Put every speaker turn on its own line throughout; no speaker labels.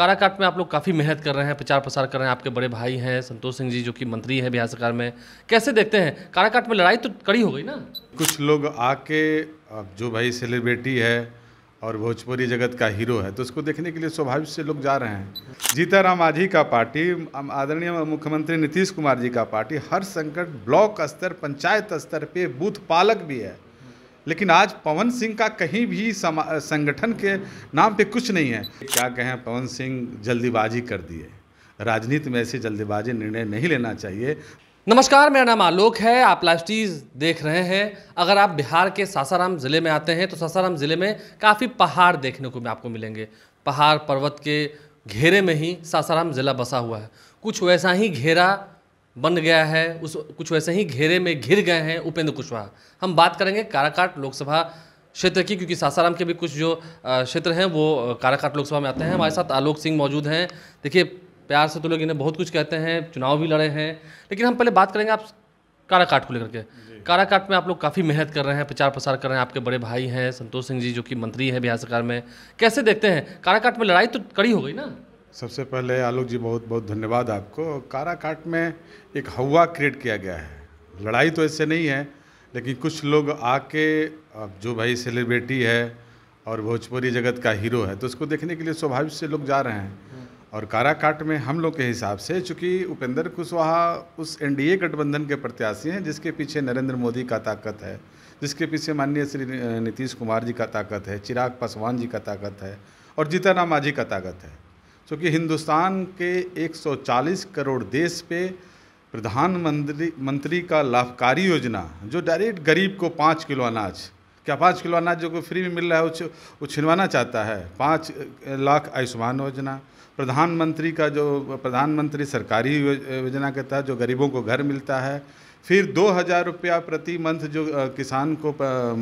काराकाट में आप लोग काफ़ी मेहनत कर रहे हैं प्रचार प्रसार कर रहे हैं आपके बड़े भाई हैं संतोष सिंह जी जो कि मंत्री
हैं बिहार सरकार में
कैसे देखते हैं काराकाट में लड़ाई तो कड़ी हो गई ना
कुछ लोग आके अब जो भाई सेलिब्रिटी है और भोजपुरी जगत का हीरो है तो उसको देखने के लिए स्वाभाविक से लोग जा रहे हैं जीताराम आजी का पार्टी आदरणीय मुख्यमंत्री नीतीश कुमार जी का पार्टी हर संकट ब्लॉक स्तर पंचायत स्तर पे बूथ पालक भी है लेकिन आज पवन सिंह का कहीं भी संगठन के नाम पे कुछ नहीं है क्या कहें पवन सिंह जल्दीबाजी कर दिए राजनीति में ऐसे जल्दीबाजी निर्णय नहीं लेना चाहिए
नमस्कार मेरा नाम आलोक है आप लास्टीज देख रहे हैं अगर आप बिहार के सासाराम ज़िले में आते हैं तो सासाराम ज़िले में काफ़ी पहाड़ देखने को आपको मिलेंगे पहाड़ पर्वत के घेरे में ही सासाराम ज़िला बसा हुआ है कुछ वैसा ही घेरा बन गया है उस कुछ वैसे ही घेरे में घिर गए हैं उपेंद्र कुशवाहा हम बात करेंगे काराकाट लोकसभा क्षेत्र की क्योंकि सासाराम के भी कुछ जो क्षेत्र हैं वो काराकाट लोकसभा में आते हैं हमारे साथ आलोक सिंह मौजूद हैं देखिए प्यार से तो लोग इन्हें बहुत कुछ कहते हैं चुनाव भी लड़े हैं लेकिन हम पहले बात करेंगे आप काराकाट को लेकर के काराकाट में आप लोग काफ़ी मेहनत कर रहे हैं प्रचार प्रसार कर रहे हैं आपके बड़े भाई हैं संतोष सिंह जी जो कि मंत्री हैं बिहार सरकार में कैसे देखते हैं काराकाट में लड़ाई तो कड़ी हो गई ना
सबसे पहले आलोक जी बहुत बहुत धन्यवाद आपको काराकाट में एक हवा क्रिएट किया गया है लड़ाई तो ऐसे नहीं है लेकिन कुछ लोग आके अब जो भाई सेलिब्रिटी है और भोजपुरी जगत का हीरो है तो उसको देखने के लिए स्वाभाविक से लोग जा रहे हैं और काराकाट में हम लोग के हिसाब से चूँकि उपेंद्र कुशवाहा उस एनडीए गठबंधन के प्रत्याशी हैं जिसके पीछे नरेंद्र मोदी का ताकत है जिसके पीछे माननीय श्री नीतीश कुमार जी का ताकत है चिराग पासवान जी का ताकत है और जीतन राम मांझी का ताकत है क्योंकि हिंदुस्तान के 140 करोड़ देश पे प्रधानमंत्री मंत्री का लाभकारी योजना जो डायरेक्ट गरीब को पाँच किलो अनाज क्या पाँच किलो अनाज जो को फ्री में मिल रहा है वो छिनवाना चाहता है पाँच लाख आयुष्मान योजना प्रधानमंत्री का जो प्रधानमंत्री सरकारी योजना के तहत जो गरीबों को घर मिलता है फिर दो हज़ार रुपया प्रति मंथ जो किसान को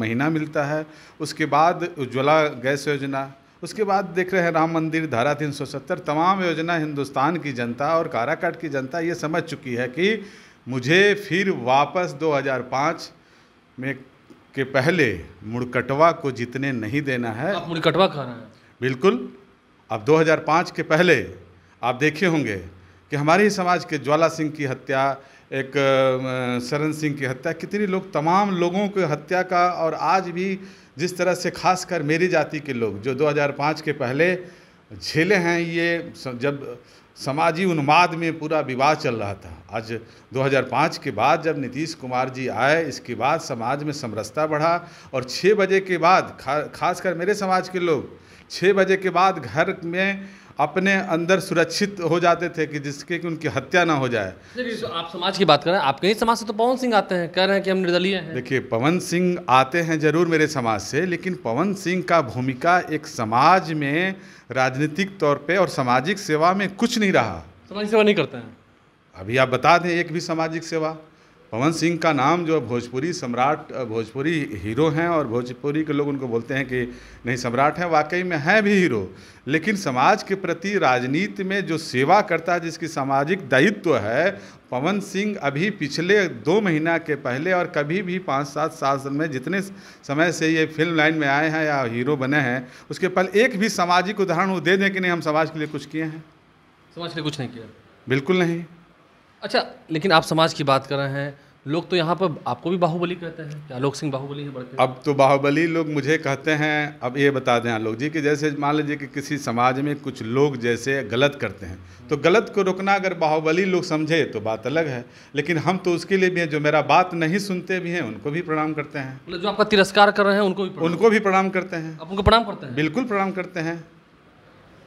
महीना मिलता है उसके बाद उज्ज्वला गैस योजना उसके बाद देख रहे हैं राम मंदिर धारा 370 तमाम योजना हिंदुस्तान की जनता और काराकाट की जनता ये समझ चुकी है कि मुझे फिर वापस 2005 में के पहले मुड़कटवा को जीतने नहीं देना है आप मुड़कटवा खा रहे हैं बिल्कुल अब 2005 के पहले आप देखे होंगे कि हमारे समाज के ज्वाला सिंह की हत्या एक शरण सिंह की हत्या कितने लोग तमाम लोगों की हत्या का और आज भी जिस तरह से खासकर मेरी जाति के लोग जो 2005 के पहले झेले हैं ये जब समाजी उन्माद में पूरा विवाह चल रहा था आज 2005 के बाद जब नीतीश कुमार जी आए इसके बाद समाज में समरसता बढ़ा और 6 बजे के बाद खा, खासकर मेरे समाज के लोग 6 बजे के बाद घर में अपने अंदर सुरक्षित हो जाते थे कि जिसके कि उनकी हत्या ना हो जाए
आप समाज की बात कर रहे हैं आपके ही समाज से तो पवन सिंह आते हैं कह रहे हैं कि हम निर्दलीय
हैं देखिए पवन सिंह आते हैं जरूर मेरे समाज से लेकिन पवन सिंह का भूमिका एक समाज में राजनीतिक तौर पर और सामाजिक सेवा में कुछ नहीं रहा
समाज सेवा नहीं करते हैं
अभी आप बता दें एक भी सामाजिक सेवा पवन सिंह का नाम जो भोजपुरी सम्राट भोजपुरी हीरो हैं और भोजपुरी के लोग उनको बोलते हैं कि नहीं सम्राट हैं वाकई में हैं भी हीरो लेकिन समाज के प्रति राजनीति में जो सेवा करता है जिसकी सामाजिक दायित्व है पवन सिंह अभी पिछले दो महीना के पहले और कभी भी पाँच सात साल में जितने समय से ये फिल्म लाइन में आए हैं या हीरो बने हैं उसके पहले एक भी सामाजिक उदाहरण वो दे दें कि नहीं हम समाज के लिए कुछ किए हैं
समाज के लिए कुछ नहीं किया बिल्कुल नहीं अच्छा लेकिन आप समाज की बात कर रहे हैं लोग तो यहाँ पर आपको भी बाहुबली कहते हैं क्या लोक सिंह बाहुबली है बढ़ते
अब तो बाहुबली लोग मुझे कहते हैं अब ये बता दें लोग जी कि जैसे मान लीजिए कि किसी समाज में कुछ लोग जैसे गलत करते हैं तो गलत को रोकना अगर बाहुबली लोग समझे तो बात अलग है लेकिन हम तो उसके लिए भी हैं जो मेरा बात नहीं सुनते भी हैं उनको भी प्रणाम करते हैं
मतलब जो आपका तिरस्कार कर रहे हैं उनको भी उनको भी प्रणाम करते हैं आप उनको प्रणाम करते हैं बिल्कुल प्रणाम करते हैं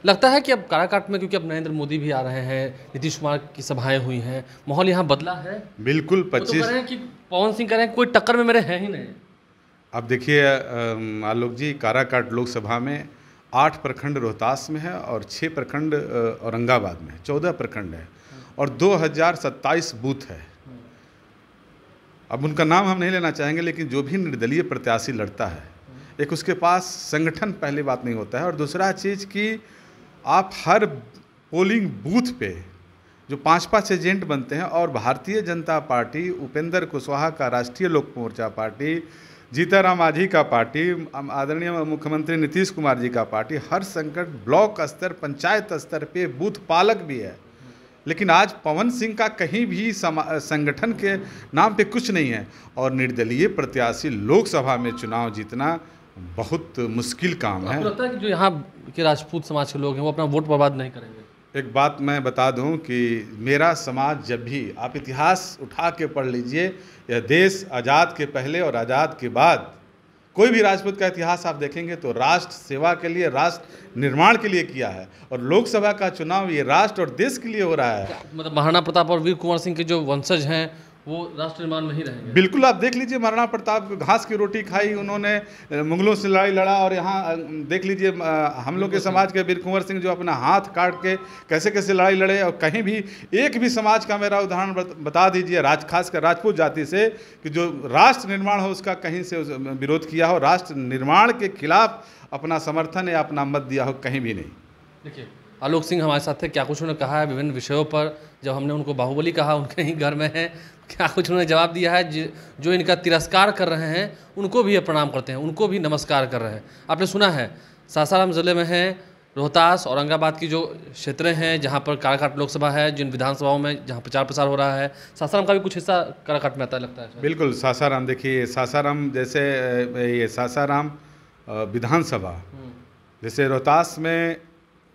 लगता है कि अब काराकाट में क्योंकि अब नरेंद्र मोदी भी आ रहे हैं नीतीश कुमार की सभाएं हुई हैं माहौल यहाँ बदला है
बिल्कुल तो पच्चीस तो
कि पवन सिंह कह रहे हैं कोई टक्कर में मेरे हैं ही नहीं
अब देखिए आलोक जी काराकाट लोकसभा में आठ प्रखंड रोहतास में है और छः प्रखंड औरंगाबाद में है चौदह प्रखंड है और दो बूथ है अब उनका नाम हम नहीं लेना चाहेंगे लेकिन जो भी निर्दलीय प्रत्याशी लड़ता है एक उसके पास संगठन पहली बात नहीं होता है और दूसरा चीज़ की आप हर पोलिंग बूथ पे जो पांच पांच एजेंट बनते हैं और भारतीय जनता पार्टी उपेंद्र कुशवाहा का राष्ट्रीय लोक मोर्चा पार्टी जीताराम माझी का पार्टी आदरणीय मुख्यमंत्री नीतीश कुमार जी का पार्टी हर संकट ब्लॉक स्तर पंचायत स्तर पे बूथ पालक भी है लेकिन आज पवन सिंह का कहीं भी संगठन के नाम पे कुछ नहीं है और निर्दलीय प्रत्याशी लोकसभा में चुनाव जीतना बहुत मुश्किल काम तो है लगता
है कि जो यहाँ के राजपूत समाज के लोग हैं वो अपना वोट
बर्बाद नहीं करेंगे एक बात मैं बता दूं कि मेरा समाज जब भी आप इतिहास उठा के पढ़ लीजिए यह देश आज़ाद के पहले और आज़ाद के बाद कोई भी राजपूत का इतिहास आप देखेंगे तो राष्ट्र सेवा के लिए राष्ट्र निर्माण के लिए किया है और लोकसभा का चुनाव ये राष्ट्र और देश के लिए हो रहा है
मतलब महाराणा प्रताप और वीर कुंवर सिंह के जो वंशज हैं वो राष्ट्र निर्माण में ही रहेंगे बिल्कुल
आप देख लीजिए महाराणा प्रताप घास की रोटी खाई उन्होंने मुगलों से लड़ाई लड़ा और यहाँ देख लीजिए हम लोग के समाज के वीर कुंवर सिंह जो अपना हाथ काट के कैसे कैसे लड़ाई लड़े और कहीं भी एक भी समाज का मेरा उदाहरण बता दीजिए राज खास कर राजपूत जाति से कि जो राष्ट्र निर्माण हो उसका कहीं से विरोध किया हो राष्ट्र निर्माण के खिलाफ अपना समर्थन या अपना मत दिया हो कहीं भी नहीं
देखिए आलोक सिंह हमारे साथ थे क्या कुछ उन्होंने कहा है विभिन्न विषयों पर जब हमने उनको बाहुबली कहा उनके ही घर में है क्या कुछ उन्होंने जवाब दिया है जो इनका तिरस्कार कर रहे हैं उनको भी प्रणाम करते हैं उनको भी नमस्कार कर रहे हैं आपने सुना है सासाराम ज़िले में है रोहतास औरंगाबाद की जो क्षेत्र हैं जहाँ पर काराकाट लोकसभा है जिन विधानसभाओं में जहाँ प्रचार प्रसार हो रहा है सासाराम का भी कुछ हिस्सा काराकाट में आता है लगता है
बिल्कुल सासाराम देखिए सासाराम जैसे ये सासाराम विधानसभा हम्म। जैसे रोहतास में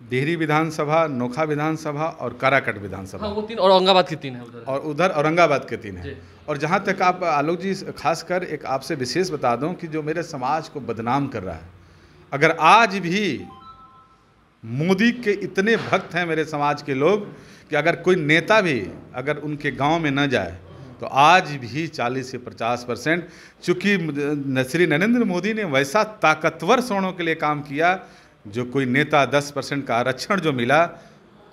देहरी विधानसभा नोखा विधानसभा और काराकट विधानसभा हाँ, वो तीन और औरंगाबाद के तीन है उधर और उधर औरंगाबाद के तीन है और जहाँ तक आप आलोक जी खासकर एक आपसे विशेष बता दूँ कि जो मेरे समाज को बदनाम कर रहा है अगर आज भी मोदी के इतने भक्त हैं मेरे समाज के लोग कि अगर कोई नेता भी अगर उनके गांव में न जाए तो आज भी 40 से 50 परसेंट चूँकि श्री नरेंद्र मोदी ने वैसा ताकतवर स्वर्णों के लिए काम किया जो कोई नेता दस परसेंट का आरक्षण जो मिला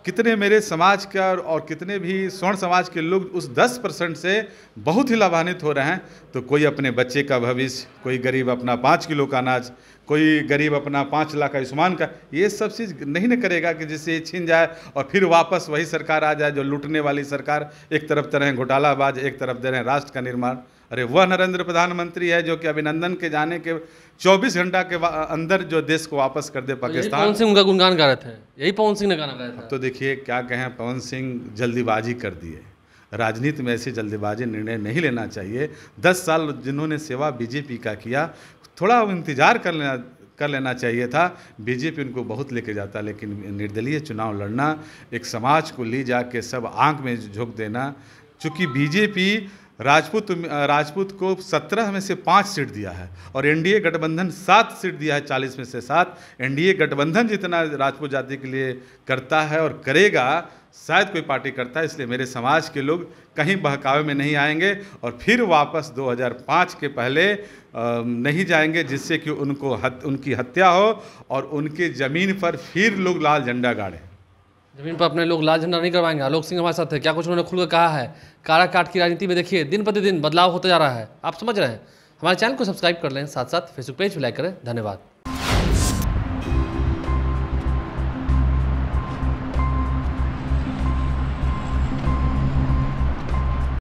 कितने मेरे समाज का और कितने भी स्वर्ण समाज के लोग उस दस परसेंट से बहुत ही लाभान्वित हो रहे हैं तो कोई अपने बच्चे का भविष्य कोई गरीब अपना पाँच किलो का अनाज कोई गरीब अपना पाँच लाख आयुष्मान का ये सब चीज़ नहीं ना करेगा कि जिससे ये छीन जाए और फिर वापस वही सरकार आ जाए जो लूटने वाली सरकार एक तरफ दे रहे हैं घोटालाबाज एक तरफ दे रहे हैं राष्ट्र का निर्माण अरे वह नरेंद्र प्रधानमंत्री है जो कि अभिनंदन के जाने के 24 घंटा के अंदर जो देश को वापस कर दे तो पाकिस्तान पवन सिंह उनका गुणगान गा रहे थे यही पवन सिंह ने गाना गाया था तो देखिए क्या कहें पवन सिंह जल्दीबाजी कर दिए राजनीति में ऐसी जल्दबाजी निर्णय नहीं लेना चाहिए दस साल जिन्होंने सेवा बीजेपी का किया थोड़ा इंतजार कर लेना कर लेना चाहिए था बीजेपी उनको बहुत लेके जाता लेकिन निर्दलीय चुनाव लड़ना एक समाज को ले जाके सब आंख में झोंक देना चूँकि बीजेपी राजपूत राजपूत को सत्रह में से पाँच सीट दिया है और एनडीए गठबंधन सात सीट दिया है चालीस में से सात एनडीए गठबंधन जितना राजपूत जाति के लिए करता है और करेगा शायद कोई पार्टी करता है इसलिए मेरे समाज के लोग कहीं बहकावे में नहीं आएंगे और फिर वापस 2005 के पहले नहीं जाएंगे जिससे कि उनको हत, उनकी हत्या हो और उनके ज़मीन पर फिर लोग लाल झंडा गाड़ें
जमीन पर अपने लोग लाल झंडा नहीं करवाएंगे आलोक सिंह हमारे साथ है क्या कुछ उन्होंने खुलकर कहा है कारा काट की राजनीति में देखिए दिन प्रतिदिन बदलाव होता जा रहा है आप समझ रहे हैं हमारे चैनल को सब्सक्राइब कर लें साथ साथ फेसबुक पेज भी लाइक करें धन्यवाद